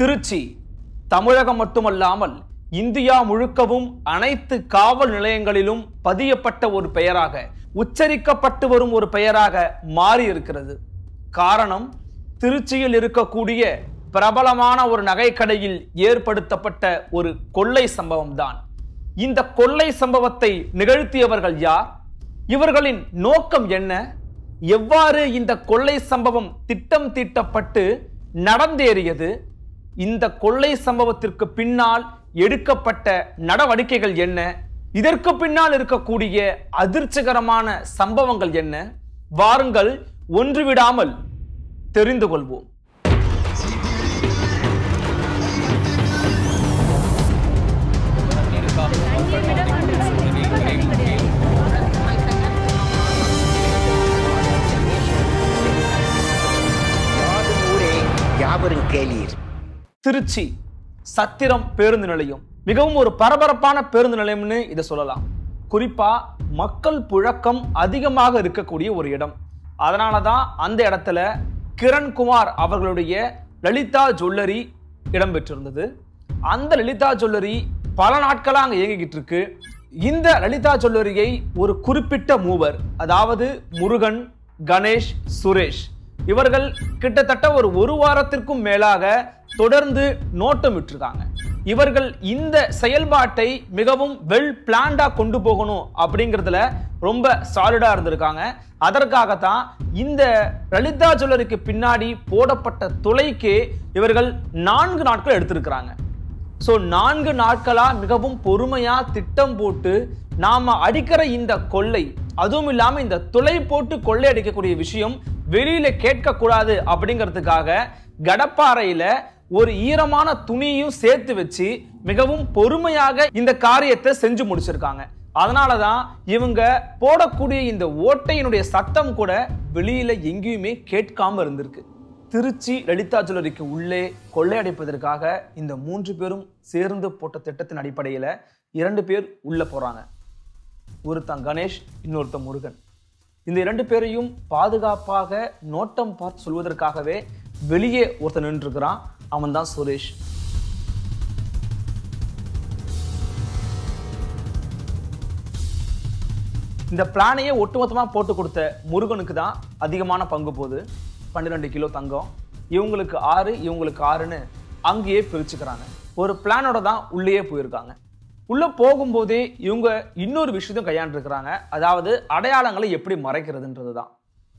திருச்சி தமிழகம் மட்டுமல்லாமல் இந்தியா முழுக்கவும் அனைத்து காவல் நிலையங்களிலும் பதியப்பட்ட ஒரு பெயராக உச்சரிக்கப்பட்டு வரும் ஒரு பெயராக மாறி இருக்கிறது காரணம் திருச்சியில் இருக்கக்கூடிய பிரபலமான ஒரு நகைக்கடையில் ஏற்படுத்தப்பட்ட ஒரு கொள்ளை சம்பவம் தான் இந்த கொள்ளை சம்பவத்தை நிகழ்த்தியவர்கள் யார் இவர்களின் நோக்கம் என்ன எவ்வாறு இந்த கொள்ளை சம்பவம் திட்டம் தீட்டப்பட்டு நடந்தேறியது இந்த கொள்ளை சம்பவத்திற்கு பின்னால் எடுக்கப்பட்ட நடவடிக்கைகள் என்ன இதற்கு பின்னால் இருக்கக்கூடிய அதிர்ச்சிகரமான சம்பவங்கள் என்ன வாருங்கள் ஒன்றுவிடாமல் தெரிந்து கொள்வோம் திருச்சி சத்திரம் பேருந்து நிலையம் மிகவும் ஒரு பரபரப்பான பேருந்து நிலையம்னு இதை சொல்லலாம் குறிப்பாக மக்கள் புழக்கம் அதிகமாக இருக்கக்கூடிய ஒரு இடம் அதனால தான் அந்த இடத்துல கிரண்குமார் அவர்களுடைய லலிதா ஜுவல்லரி இடம்பெற்றிருந்தது அந்த லலிதா ஜுவல்லரி பல நாட்களாக அங்கே இயங்கிக்கிட்டு இருக்கு இந்த லலிதா ஜுவல்லரியை ஒரு குறிப்பிட்ட மூவர் அதாவது முருகன் கணேஷ் சுரேஷ் இவர்கள் கிட்டத்தட்ட ஒரு ஒரு வாரத்திற்கும் மேலாக தொடர்ந்து விட்டுருக்காங்க இவர்கள் இந்த செயல்பாட்டை மிகவும் வெல் பிளான்டா கொண்டு போகணும் அப்படிங்கிறதுல ரொம்ப சாலிடா இருந்திருக்காங்க அதற்காகத்தான் இந்த லலிதா ஜுவல்லருக்கு பின்னாடி போடப்பட்ட துளைக்கு இவர்கள் நான்கு நாட்கள் எடுத்திருக்கிறாங்க ஸோ நான்கு நாட்களாக மிகவும் பொறுமையாக திட்டம் போட்டு நாம் அடிக்கிற இந்த கொள்ளை அதுவும் இல்லாமல் இந்த துளை போட்டு கொள்ளை அடிக்கக்கூடிய விஷயம் வெளியில கேட்கக்கூடாது அப்படிங்கிறதுக்காக கடப்பாறையில ஒரு ஈரமான துணியும் சேர்த்து வச்சு மிகவும் பொறுமையாக இந்த காரியத்தை செஞ்சு முடிச்சிருக்காங்க அதனாலதான் தான் இவங்க போடக்கூடிய இந்த ஓட்டையினுடைய சத்தம் கூட வெளியில எங்கேயுமே கேட்காம இருந்திருக்கு திருச்சி லலிதா ஜுவல்லரிக்கு உள்ளே கொள்ளையடைப்பதற்காக இந்த மூன்று பேரும் சேர்ந்து போட்ட திட்டத்தின் அடிப்படையில் இரண்டு பேர் உள்ளே போகிறாங்க ஒருத்தன் கணேஷ் இன்னொருத்தன் முருகன் இந்த இரண்டு பேரையும் பாதுகாப்பாக நோட்டம் பார்த்து சொல்வதற்காகவே வெளியே ஒருத்தர் நின்றுருக்கிறான் அவன் தான் சுரேஷ் இந்த பிளானையே ஒட்டுமொத்தமாக போட்டு கொடுத்த முருகனுக்கு தான் அதிகமான பங்கு போகுது பன்னிரெண்டு கிலோ தங்கம் இவங்களுக்கு ஆறு இவங்களுக்கு ஆறுன்னு அங்கேயே பிரிச்சுக்கிறாங்க ஒரு பிளானோட தான் உள்ளேயே போயிருக்காங்க உள்ளே போகும்போதே இவங்க இன்னொரு விஷயத்தையும் கையாண்டுருக்கிறாங்க அதாவது அடையாளங்களை எப்படி மறைக்கிறதுன்றது தான்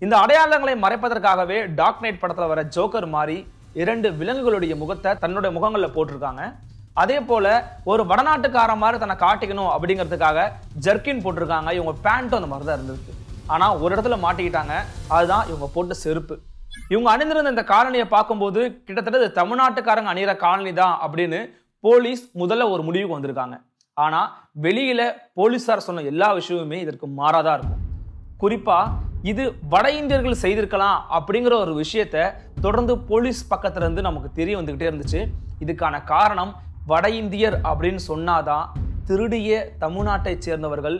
இந்த அடையாளங்களை மறைப்பதற்காகவே டாக் நைட் படத்தில் வர ஜோக்கர் மாதிரி இரண்டு விலங்குகளுடைய முகத்தை தன்னுடைய முகங்களில் போட்டிருக்காங்க அதே போல் ஒரு வடநாட்டுக்கார மாதிரி தன்னை காட்டிக்கணும் அப்படிங்கிறதுக்காக ஜர்க்கின் போட்டிருக்காங்க இவங்க பேண்ட்டும் அந்த மாதிரி தான் இருந்திருக்கு ஆனால் ஒரு இடத்துல மாட்டிக்கிட்டாங்க அதுதான் இவங்க போட்ட செருப்பு இவங்க அணிந்திருந்த இந்த காலனியை பார்க்கும்போது கிட்டத்தட்ட தமிழ்நாட்டுக்காரங்க அணிகிற காலனி தான் அப்படின்னு போலீஸ் முதல்ல ஒரு முடிவுக்கு வந்திருக்காங்க ஆனால் வெளியில் போலீஸார் சொன்ன எல்லா விஷயமுமே இதற்கு மாறாதான் இருக்கும் குறிப்பாக இது வட இந்தியர்கள் செய்திருக்கலாம் அப்படிங்கிற ஒரு விஷயத்த தொடர்ந்து போலீஸ் பக்கத்துலேருந்து நமக்கு தெரிய வந்துக்கிட்டே இருந்துச்சு இதுக்கான காரணம் வட இந்தியர் அப்படின்னு சொன்னாதான் திருடிய தமிழ்நாட்டை சேர்ந்தவர்கள்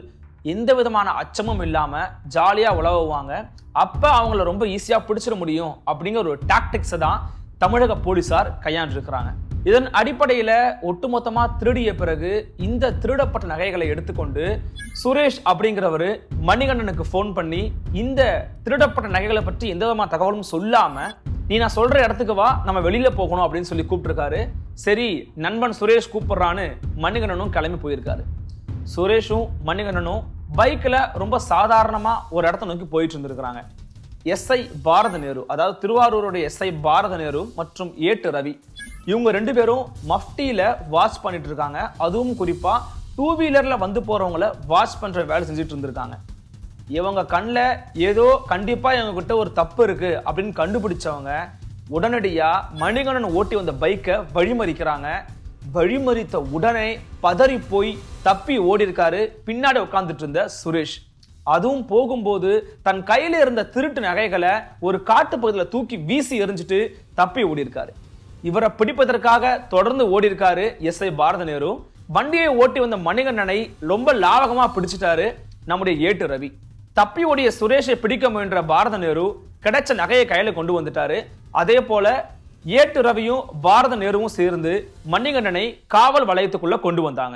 எந்த விதமான அச்சமும் இல்லாமல் ஜாலியாக உழவுவாங்க அப்போ அவங்கள ரொம்ப ஈஸியாக பிடிச்சிட முடியும் அப்படிங்கிற ஒரு டாக்டிக்ஸை தான் தமிழக போலீஸார் கையாண்டிருக்கிறாங்க இதன் அடிப்படையில் ஒட்டுமொத்தமாக திருடிய பிறகு இந்த திருடப்பட்ட நகைகளை எடுத்துக்கொண்டு சுரேஷ் அப்படிங்கிறவர் மணிகண்டனுக்கு ஃபோன் பண்ணி இந்த திருடப்பட்ட நகைகளை பற்றி எந்த விதமான தகவலும் சொல்லாமல் நீ நான் சொல்கிற இடத்துக்கு வா நம்ம வெளியில் போகணும் அப்படின்னு சொல்லி கூப்பிட்ருக்காரு சரி நண்பன் சுரேஷ் கூப்பிட்றான்னு மணிகண்டனும் கிளம்பி போயிருக்காரு சுரேஷும் மணிகண்டனும் பைக்கில் ரொம்ப சாதாரணமாக ஒரு இடத்த நோக்கி போயிட்டு இருந்திருக்கிறாங்க எஸ்ஐ பாரத நேரு அதாவது திருவாரூருடைய எஸ்ஐ பாரத நேரு மற்றும் ஏட்டு ரவி இவங்க ரெண்டு பேரும் மஃப்டியில் வாஷ் பண்ணிட்டு இருக்காங்க அதுவும் குறிப்பாக டூ வீலரில் வந்து போகிறவங்கள வாஷ் பண்ணுற வேலை செஞ்சுட்டு இருந்திருக்காங்க இவங்க கண்ணில் ஏதோ கண்டிப்பாக கிட்ட ஒரு தப்பு இருக்குது அப்படின்னு கண்டுபிடிச்சவங்க உடனடியாக மணிகணன் ஓட்டி வந்த பைக்கை வழிமறிக்கிறாங்க வழிமறித்த உடனே பதறி போய் தப்பி ஓடி இருக்காரு பின்னாடி உட்காந்துட்டு இருந்த சுரேஷ் அதுவும் போகும்போது தன் கையில் இருந்த திருட்டு நகைகளை ஒரு காட்டு பகுதியில் தூக்கி வீசி எரிஞ்சுட்டு தப்பி ஓடி இருக்காரு இவரை பிடிப்பதற்காக தொடர்ந்து ஓடி இருக்காரு எஸ் ஐ பாரத நேரு வண்டியை ஓட்டி வந்த மணிகண்ணனை ரொம்ப லாவகமாக பிடிச்சிட்டாரு நம்முடைய ஏட்டு ரவி தப்பி ஓடிய சுரேஷை பிடிக்க முயன்ற பாரத நேரு கிடைச்ச நகையை கையில் கொண்டு வந்துட்டாரு அதே போல ஏட்டு ரவியும் பாரத நேருவும் சேர்ந்து மணிகண்டனை காவல் வளையத்துக்குள்ள கொண்டு வந்தாங்க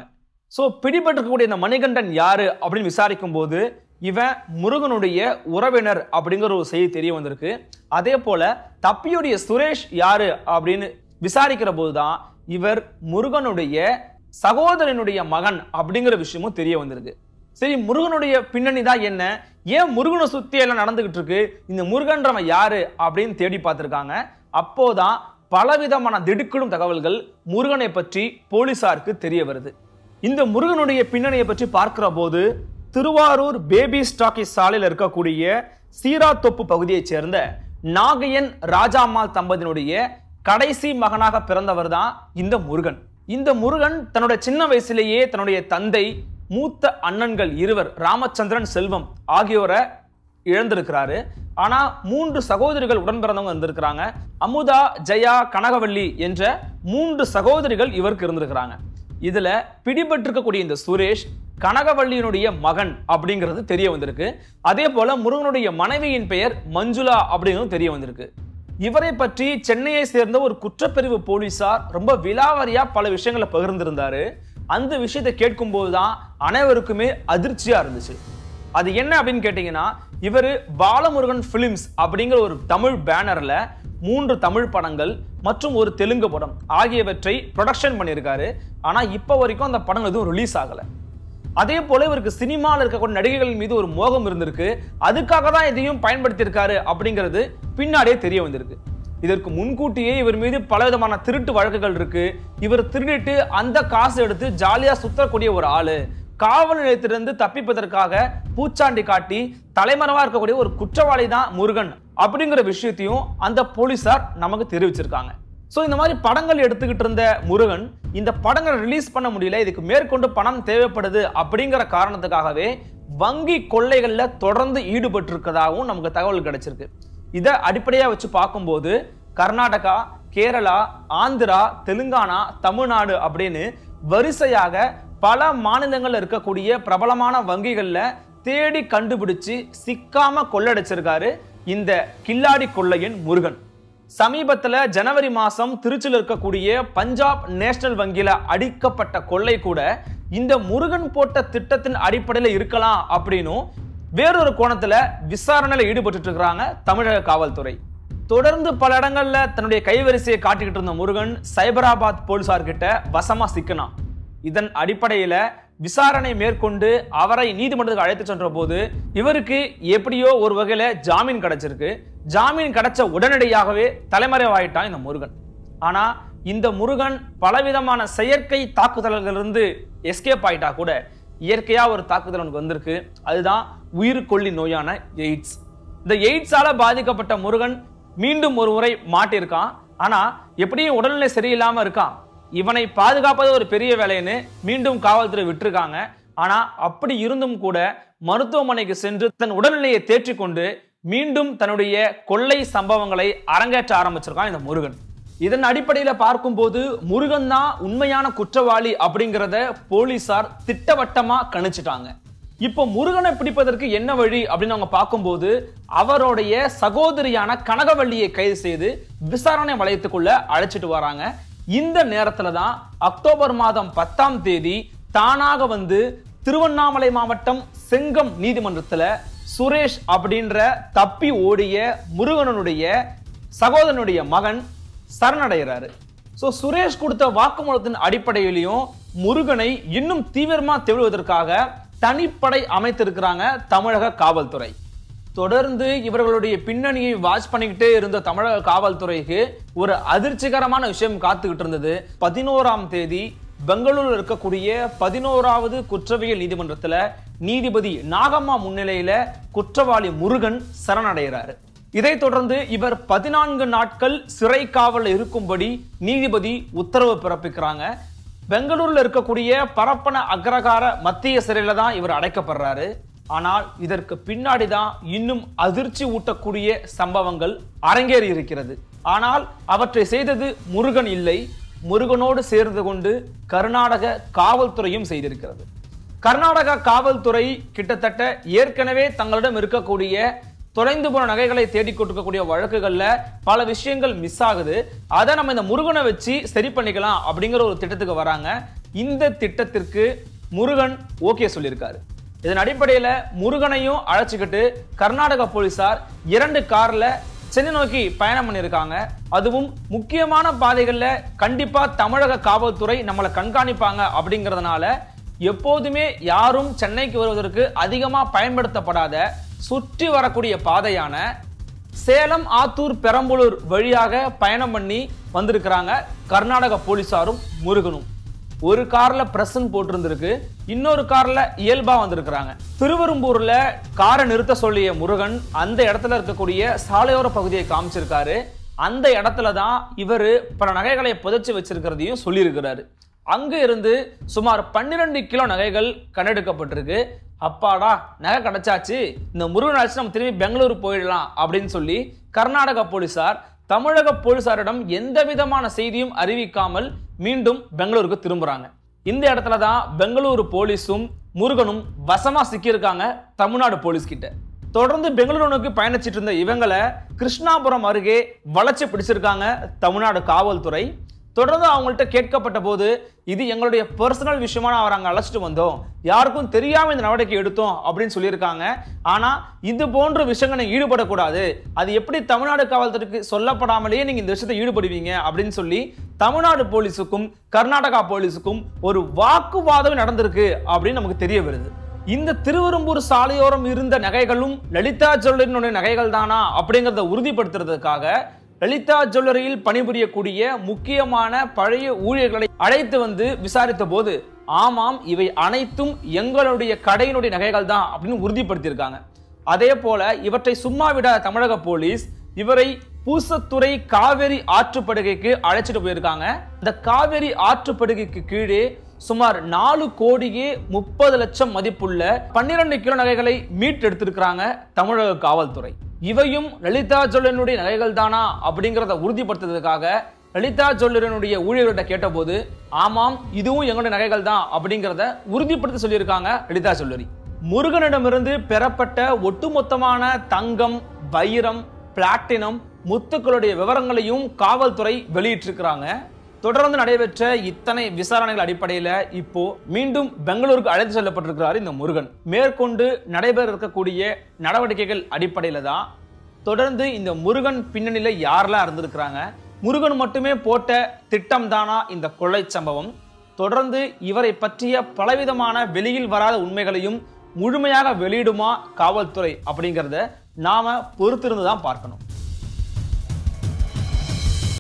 ஸோ பிடிபட்டிருக்கக்கூடிய இந்த மணிகண்டன் யாரு அப்படின்னு விசாரிக்கும் போது இவன் முருகனுடைய உறவினர் அப்படிங்கிற ஒரு செய்தி தெரிய வந்திருக்கு அதே போல தப்பியுடைய சுரேஷ் யாரு அப்படின்னு விசாரிக்கிற போது தான் இவர் முருகனுடைய சகோதரனுடைய மகன் அப்படிங்கிற விஷயமும் தெரிய வந்திருக்கு சரி முருகனுடைய பின்னணி தான் என்ன ஏன் முருகனை சுத்தி எல்லாம் நடந்துகிட்டு இருக்கு இந்த முருகன்றவன் யாரு அப்படின்னு தேடி பார்த்துருக்காங்க அப்போதான் பலவிதமான திடுக்கிடும் தகவல்கள் முருகனை பற்றி போலீசாருக்கு தெரிய வருது இந்த முருகனுடைய பின்னணியை பற்றி பார்க்கிற போது திருவாரூர் பேபி ஸ்டாக்கி சாலையில் இருக்கக்கூடிய சீராத்தொப்பு பகுதியைச் சேர்ந்த நாகையன் ராஜாம்மாள் தம்பதியினுடைய கடைசி மகனாக பிறந்தவர் தான் இந்த முருகன் இந்த முருகன் தன்னுடைய சின்ன வயசுலேயே தன்னுடைய தந்தை மூத்த அண்ணன்கள் இருவர் ராமச்சந்திரன் செல்வம் ஆகியோரை இழந்திருக்கிறாரு ஆனால் மூன்று சகோதரிகள் உடன் பிறந்தவங்க இருந்திருக்கிறாங்க அமுதா ஜெயா கனகவள்ளி என்ற மூன்று சகோதரிகள் இவருக்கு இருந்திருக்கிறாங்க இதில் பிடிபட்டிருக்கக்கூடிய இந்த சுரேஷ் கனகவள்ளியினுடைய மகன் அப்படிங்கிறது தெரிய வந்திருக்கு அதே போல முருகனுடைய மனைவியின் பெயர் மஞ்சுளா அப்படிங்கிறது தெரிய வந்திருக்கு இவரை பற்றி சென்னையை சேர்ந்த ஒரு குற்றப்பிரிவு போலீஸார் ரொம்ப விலாவரியா பல விஷயங்களை பகிர்ந்திருந்தாரு அந்த விஷயத்தை கேட்கும் தான் அனைவருக்குமே அதிர்ச்சியா இருந்துச்சு அது என்ன அப்படின்னு கேட்டீங்கன்னா இவர் பாலமுருகன் ஃபிலிம்ஸ் அப்படிங்கிற ஒரு தமிழ் பேனர்ல மூன்று தமிழ் படங்கள் மற்றும் ஒரு தெலுங்கு படம் ஆகியவற்றை ப்ரொடக்ஷன் பண்ணியிருக்காரு ஆனால் இப்போ வரைக்கும் அந்த படங்கள் எதுவும் ரிலீஸ் ஆகலை அதே போல இவருக்கு சினிமாவில் இருக்கக்கூடிய நடிகைகள் மீது ஒரு மோகம் இருந்திருக்கு அதுக்காக தான் இதையும் பயன்படுத்தியிருக்காரு அப்படிங்கிறது பின்னாடியே தெரிய வந்திருக்கு இதற்கு முன்கூட்டியே இவர் மீது பலவிதமான திருட்டு வழக்குகள் இருக்கு இவர் திருடிட்டு அந்த காசு எடுத்து ஜாலியாக சுத்தக்கூடிய ஒரு ஆளு காவல் நிலையத்திலிருந்து தப்பிப்பதற்காக பூச்சாண்டி காட்டி தலைமறைவாக இருக்கக்கூடிய ஒரு குற்றவாளி தான் முருகன் அப்படிங்கிற விஷயத்தையும் அந்த போலீஸார் நமக்கு தெரிவிச்சிருக்காங்க ஸோ இந்த மாதிரி படங்கள் எடுத்துக்கிட்டு இருந்த முருகன் இந்த படங்களை ரிலீஸ் பண்ண முடியல இதுக்கு மேற்கொண்டு பணம் தேவைப்படுது அப்படிங்கிற காரணத்துக்காகவே வங்கி கொள்ளைகளில் தொடர்ந்து இருக்கதாகவும் நமக்கு தகவல் கிடைச்சிருக்கு இதை அடிப்படையாக வச்சு பார்க்கும்போது கர்நாடகா கேரளா ஆந்திரா தெலுங்கானா தமிழ்நாடு அப்படின்னு வரிசையாக பல மாநிலங்களில் இருக்கக்கூடிய பிரபலமான வங்கிகளில் தேடி கண்டுபிடிச்சு சிக்காம கொள்ளடைச்சிருக்காரு இந்த கில்லாடி கொள்ளையின் முருகன் சமீபத்தில் ஜனவரி மாதம் திருச்சியில் இருக்கக்கூடிய பஞ்சாப் நேஷனல் வங்கியில் அடிக்கப்பட்ட கொள்ளை கூட இந்த முருகன் போட்ட திட்டத்தின் அடிப்படையில் இருக்கலாம் அப்படின்னும் வேறொரு கோணத்தில் விசாரணையில் ஈடுபட்டு இருக்கிறாங்க தமிழக காவல்துறை தொடர்ந்து பல இடங்களில் தன்னுடைய கைவரிசையை காட்டிக்கிட்டு இருந்த முருகன் சைபராபாத் போலீஸார்கிட்ட வசமாக சிக்கனான் இதன் அடிப்படையில் விசாரணை மேற்கொண்டு அவரை நீதிமன்றத்துக்கு அழைத்து சென்ற போது இவருக்கு எப்படியோ ஒரு வகையில் ஜாமீன் கிடைச்சிருக்கு ஜாமீன் கிடைச்ச உடனடியாகவே தலைமறைவாயிட்டான் இந்த முருகன் ஆனால் இந்த முருகன் பலவிதமான செயற்கை தாக்குதல்களிலிருந்து எஸ்கேப் ஆயிட்டா கூட இயற்கையாக ஒரு தாக்குதல் உனக்கு வந்திருக்கு அதுதான் உயிர்கொல்லி நோயான எய்ட்ஸ் இந்த எய்ட்ஸால் பாதிக்கப்பட்ட முருகன் மீண்டும் ஒரு முறை மாட்டிருக்கான் ஆனால் எப்படியும் உடல்நிலை சரியில்லாமல் இருக்கான் இவனை பாதுகாப்பது ஒரு பெரிய வேலைன்னு மீண்டும் காவல்துறை விட்டுருக்காங்க ஆனால் அப்படி இருந்தும் கூட மருத்துவமனைக்கு சென்று தன் உடல்நிலையை தேற்றிக்கொண்டு மீண்டும் தன்னுடைய கொள்ளை சம்பவங்களை அரங்கேற்ற ஆரம்பிச்சிருக்கான் இந்த முருகன் இதன் அடிப்படையில் பார்க்கும்போது முருகன் தான் உண்மையான குற்றவாளி அப்படிங்கிறத போலீசார் திட்டவட்டமாக கணிச்சிட்டாங்க இப்போ முருகனை பிடிப்பதற்கு என்ன வழி அப்படின்னு அவங்க பார்க்கும்போது அவருடைய சகோதரியான கனகவள்ளியை கைது செய்து விசாரணை வளையத்துக்குள்ள அழைச்சிட்டு வராங்க இந்த நேரத்தில் தான் அக்டோபர் மாதம் பத்தாம் தேதி தானாக வந்து திருவண்ணாமலை மாவட்டம் செங்கம் நீதிமன்றத்தில் சுரேஷ் அப்படின்ற தப்பி ஓடிய முருகனனுடைய சகோதரனுடைய மகன் சரணடைகிறாரு ஸோ சுரேஷ் கொடுத்த வாக்குமூலத்தின் அடிப்படையிலையும் முருகனை இன்னும் தீவிரமாக தெழுவதற்காக தனிப்படை அமைத்திருக்கிறாங்க தமிழக காவல்துறை தொடர்ந்து இவர்களுடைய பின்னணியை வாட்ச் பண்ணிக்கிட்டே இருந்த தமிழக காவல்துறைக்கு ஒரு அதிர்ச்சிகரமான விஷயம் காத்துக்கிட்டு இருந்தது பதினோராம் தேதி பெங்களூரில் இருக்கக்கூடிய பதினோராவது குற்றவியல் நீதிமன்றத்தில் நீதிபதி நாகம்மா முன்னிலையில குற்றவாளி முருகன் சரணடைகிறாரு இதைத் தொடர்ந்து இவர் பதினான்கு நாட்கள் சிறை காவலில் இருக்கும்படி நீதிபதி உத்தரவு பிறப்பிக்கிறாங்க பெங்களூர்ல இருக்கக்கூடிய பரப்பன அக்ரகார மத்திய சிறையில தான் இவர் அடைக்கப்படுறாரு ஆனால் இதற்கு பின்னாடி தான் இன்னும் அதிர்ச்சி ஊட்டக்கூடிய சம்பவங்கள் அரங்கேறி இருக்கிறது ஆனால் அவற்றை செய்தது முருகன் இல்லை முருகனோடு சேர்ந்து கொண்டு கர்நாடக காவல்துறையும் செய்திருக்கிறது கர்நாடகா காவல்துறை கிட்டத்தட்ட ஏற்கனவே தங்களிடம் இருக்கக்கூடிய தொலைந்து போன நகைகளை தேடி கொடுக்கக்கூடிய வழக்குகளில் பல விஷயங்கள் மிஸ் ஆகுது அதை நம்ம இந்த முருகனை வச்சு சரி பண்ணிக்கலாம் அப்படிங்கிற ஒரு திட்டத்துக்கு வராங்க இந்த திட்டத்திற்கு முருகன் ஓகே சொல்லியிருக்காரு இதன் அடிப்படையில் முருகனையும் அழைச்சிக்கிட்டு கர்நாடக போலீசார் இரண்டு கார்ல சென்னை நோக்கி பயணம் பண்ணியிருக்காங்க அதுவும் முக்கியமான பாதைகளில் கண்டிப்பா தமிழக காவல்துறை நம்மளை கண்காணிப்பாங்க அப்படிங்கிறதுனால எப்போதுமே யாரும் சென்னைக்கு வருவதற்கு அதிகமாக பயன்படுத்தப்படாத சுற்றி வரக்கூடிய பாதையான சேலம் ஆத்தூர் பெரம்பலூர் வழியாக பயணம் பண்ணி வந்திருக்கிறாங்க கர்நாடக போலீசாரும் முருகனும் ஒரு கார்ல பிரசன் போட்டிருந்திருக்கு இன்னொரு கார்ல இயல்பா வந்திருக்கிறாங்க திருவரும்பூர்ல காரை நிறுத்த சொல்லிய முருகன் அந்த இடத்துல இருக்கக்கூடிய சாலையோர பகுதியை காமிச்சிருக்காரு அந்த இடத்துல தான் இவர் பல நகைகளை புதைச்சி வச்சிருக்கிறதையும் சொல்லியிருக்கிறாரு அங்கு இருந்து சுமார் பன்னிரண்டு கிலோ நகைகள் கண்டெடுக்கப்பட்டிருக்கு அப்பாடா நகை கிடைச்சாச்சு இந்த முருகன் அழைச்சி நம்ம திரும்பி பெங்களூர் போயிடலாம் அப்படின்னு சொல்லி கர்நாடக போலீசார் தமிழக போலீசாரிடம் எந்த விதமான செய்தியும் அறிவிக்காமல் மீண்டும் பெங்களூருக்கு திரும்புகிறாங்க இந்த இடத்துல தான் பெங்களூரு போலீஸும் முருகனும் வசமாக சிக்கியிருக்காங்க தமிழ்நாடு போலீஸ் கிட்ட தொடர்ந்து பெங்களூரு நோக்கி பயணிச்சிட்டு இருந்த இவங்களை கிருஷ்ணாபுரம் அருகே வளர்ச்சி பிடிச்சிருக்காங்க தமிழ்நாடு காவல்துறை தொடர்ந்து அவங்கள்ட்ட கேட்கப்பட்ட போது இது எங்களுடைய பர்சனல் விஷயமா அவர் அங்கே அழைச்சிட்டு வந்தோம் யாருக்கும் தெரியாமல் இந்த நடவடிக்கை எடுத்தோம் அப்படின்னு சொல்லியிருக்காங்க ஆனால் இது போன்ற விஷயங்களை ஈடுபடக்கூடாது அது எப்படி தமிழ்நாடு காவல்துறைக்கு சொல்லப்படாமலேயே நீங்கள் இந்த விஷயத்தை ஈடுபடுவீங்க அப்படின்னு சொல்லி தமிழ்நாடு போலீஸுக்கும் கர்நாடகா போலீஸுக்கும் ஒரு வாக்குவாதம் நடந்திருக்கு அப்படின்னு நமக்கு தெரிய வருது இந்த திருவரும்பூர் சாலையோரம் இருந்த நகைகளும் லலிதா ஜுவல்லரினுடைய நகைகள் தானா அப்படிங்கிறத உறுதிப்படுத்துறதுக்காக லலிதா ஜுவல்லரியில் பணிபுரியக்கூடிய முக்கியமான பழைய ஊழியர்களை அழைத்து வந்து விசாரித்த போது ஆமாம் இவை அனைத்தும் எங்களுடைய கடையினுடைய நகைகள் தான் அப்படின்னு உறுதிப்படுத்தியிருக்காங்க அதே போல இவற்றை சும்மா விட தமிழக போலீஸ் இவரை பூசத்துறை காவேரி ஆற்றுப்படுகைக்கு அழைச்சிட்டு போயிருக்காங்க இந்த காவேரி ஆற்றுப்படுகைக்கு கீழே சுமார் நாலு கோடியே முப்பது லட்சம் மதிப்புள்ள பன்னிரண்டு கிலோ நகைகளை மீட்டெடுத்திருக்கிறாங்க தமிழக காவல்துறை இவையும் லலிதா சொல்லனுடைய நிலைகள் தானா அப்படிங்கிறத உறுதிப்படுத்துறதுக்காக லலிதா சொல்லனுடைய ஊழியர்கிட்ட கேட்டபோது ஆமாம் இதுவும் எங்களுடைய நகைகள் தான் அப்படிங்கிறத உறுதிப்படுத்த சொல்லியிருக்காங்க லலிதா சொல்லரி முருகனிடமிருந்து பெறப்பட்ட ஒட்டுமொத்தமான தங்கம் வைரம் பிளாட்டினம் முத்துக்களுடைய விவரங்களையும் காவல்துறை வெளியிட்டிருக்கிறாங்க தொடர்ந்து நடைபெற்ற இத்தனை விசாரணைகள் அடிப்படையில் இப்போ மீண்டும் பெங்களூருக்கு அழைத்து செல்லப்பட்டிருக்கிறார் இந்த முருகன் மேற்கொண்டு நடைபெற இருக்கக்கூடிய நடவடிக்கைகள் அடிப்படையில் தான் தொடர்ந்து இந்த முருகன் பின்னணியில் யாரெல்லாம் இருந்திருக்கிறாங்க முருகன் மட்டுமே போட்ட திட்டம் தானா இந்த கொள்ளை சம்பவம் தொடர்ந்து இவரை பற்றிய பலவிதமான வெளியில் வராத உண்மைகளையும் முழுமையாக வெளியிடுமா காவல்துறை அப்படிங்கிறத நாம பொறுத்திருந்து தான் பார்க்கணும்